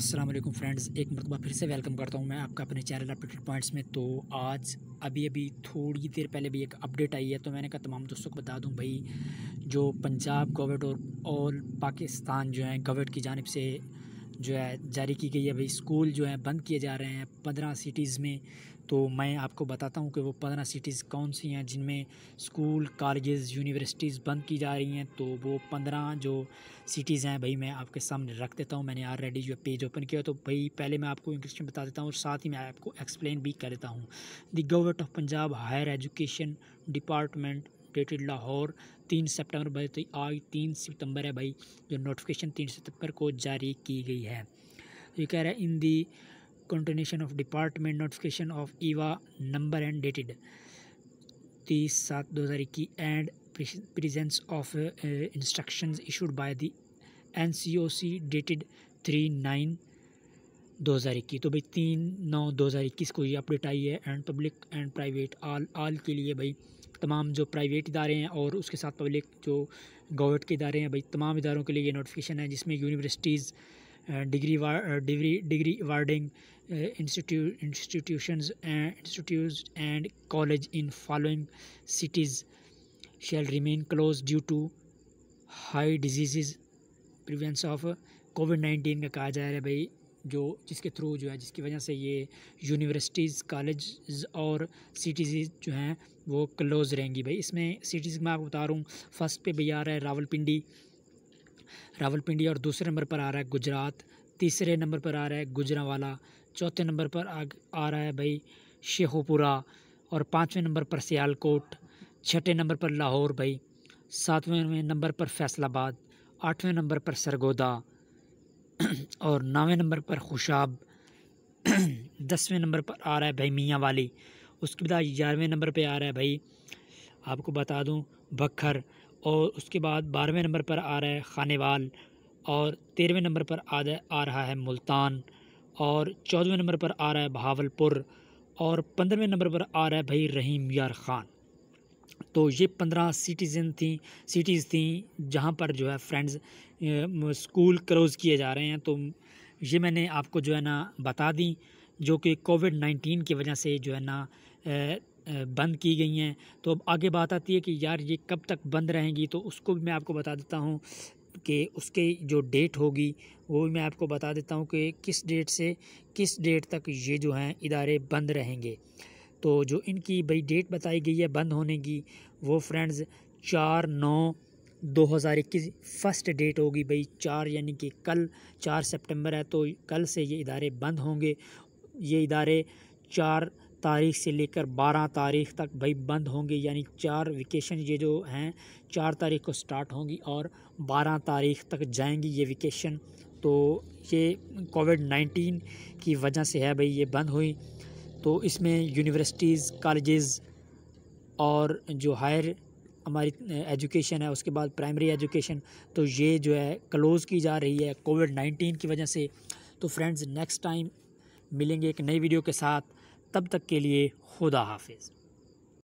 अस्सलाम वालेकुम फ्रेंड्स एक मरतबा फिर से वेलकम करता हूँ मैं आपका अपने चैनल अपडेटेड पॉइंट्स में तो आज अभी अभी थोड़ी देर पहले भी एक अपडेट आई है तो मैंने कहा तमाम दोस्तों को बता दूँ भाई जो पंजाब गवर्नमेंट और ऑल पाकिस्तान जो है गवर्नमेंट की जानब से जो है जारी की गई है भाई स्कूल जो है बंद किए जा रहे हैं पंद्रह सिटीज़ में तो मैं आपको बताता हूँ कि वो पंद्रह सिटीज़ कौन सी हैं जिनमें स्कूल कॉलेज यूनिवर्सिटीज़ बंद की जा रही हैं तो वो पंद्रह जो सिटीज़ हैं भाई मैं आपके सामने रख देता हूँ मैंने ऑलरेडी जो पेज ओपन किया तो भाई पहले मैं आपको इंग्लिश में बता देता हूँ और साथ ही मैं आपको एक्सप्लेन भी कर देता हूँ the government of Punjab higher education department updated Lahore तीन सितंबर बजे तो आज तीन सितंबर है भाई जो नोटिफिकेशन तीन सितंबर को जारी की गई है ये कह रहा है in the continuation of department notification of ईवा नंबर एंड डेटेड तीस सात दो हज़ार इक्कीस and presence of instruction issued by the N C O C dated three nine 2021 तो भाई तीन नौ 2021 को ये अपडेट आई है and public and private all all के लिए भाई तमाम जो प्राइवेट इदारे हैं और उसके साथ पब्लिक जो गवर्नमेंट के इदारे हैं भाई तमाम इदारों के लिए ये नोटिफिकेशन है जिसमें universities degree degree degree awarding institution institute and college in following cities shall remain close due to high disease prevalence of covid nineteen का कहा जा रहा है भाई जो जिसके थ्रू जो है जिसकी वजह से ये यूनिवर्सिटीज़ कॉलेज और सिटीज़ जो हैं वो क्लोज़ रहेंगी भाई इसमें सिटीज़ मैं आपको बता रहा हूँ फर्स्ट पे भाई आ रहा है रावलपिंडी रावलपिंडी और दूसरे नंबर पर आ रहा है गुजरात तीसरे नंबर पर आ रहा है गुजरावाला चौथे नंबर पर आ, आ रहा है भाई शेखोपुरा और पाँचवें नंबर पर सियालकोट छठे नंबर पर लाहौर भाई सातवें नंबर पर फैसलाबाद आठवें नंबर पर सरगोदा और नौवें नंबर पर खुशाब दसवें नंबर पर आ रहा है भाई मियाँ वाली उसके बाद ग्यारहवें नंबर पे आ रहा है भाई आपको बता दूं बखर और उसके बाद बारहवें नंबर पर आ रहा है खानेवाल और तेरहवें नंबर पर आ आ रहा है मुल्तान और चौदहवें नंबर पर आ रहा है बहावलपुर और पंद्रहवें नंबर पर आ रहा है भाई रहीम यार ख़ान तो ये पंद्रह सिटीज़न थी सिटीज़ थी जहाँ पर जो है फ्रेंड्स स्कूल क्लोज़ किए जा रहे हैं तो ये मैंने आपको जो है ना बता दी जो कि कोविड नाइन्टीन की वजह से जो है ना बंद की गई हैं तो अब आगे बात आती है कि यार ये कब तक बंद रहेंगी तो उसको भी मैं आपको बता देता हूँ कि उसके जो डेट होगी वो भी मैं आपको बता देता हूँ कि किस डेट से किस डेट तक ये जो हैं इदारे बंद रहेंगे तो जो इनकी भाई डेट बताई गई है बंद होने की वो फ्रेंड्स चार नौ दो हज़ार इक्कीस फर्स्ट डेट होगी भाई चार यानी कि कल चार सितंबर है तो कल से ये इदारे बंद होंगे ये इदारे चार तारीख से लेकर बारह तारीख तक भाई बंद होंगे यानी चार वेकेशन ये जो हैं चार तारीख को स्टार्ट होंगी और बारह तारीख तक जाएंगी ये वेकेशन तो ये कोविड नाइन्टीन की वजह से है भाई ये बंद हुई तो इसमें यूनिवर्सिटीज़ कॉलेजेस और जो हायर हमारी एजुकेशन है उसके बाद प्राइमरी एजुकेशन तो ये जो है क्लोज़ की जा रही है कोविड नाइन्टीन की वजह से तो फ्रेंड्स नेक्स्ट टाइम मिलेंगे एक नई वीडियो के साथ तब तक के लिए खुदा हाफिज़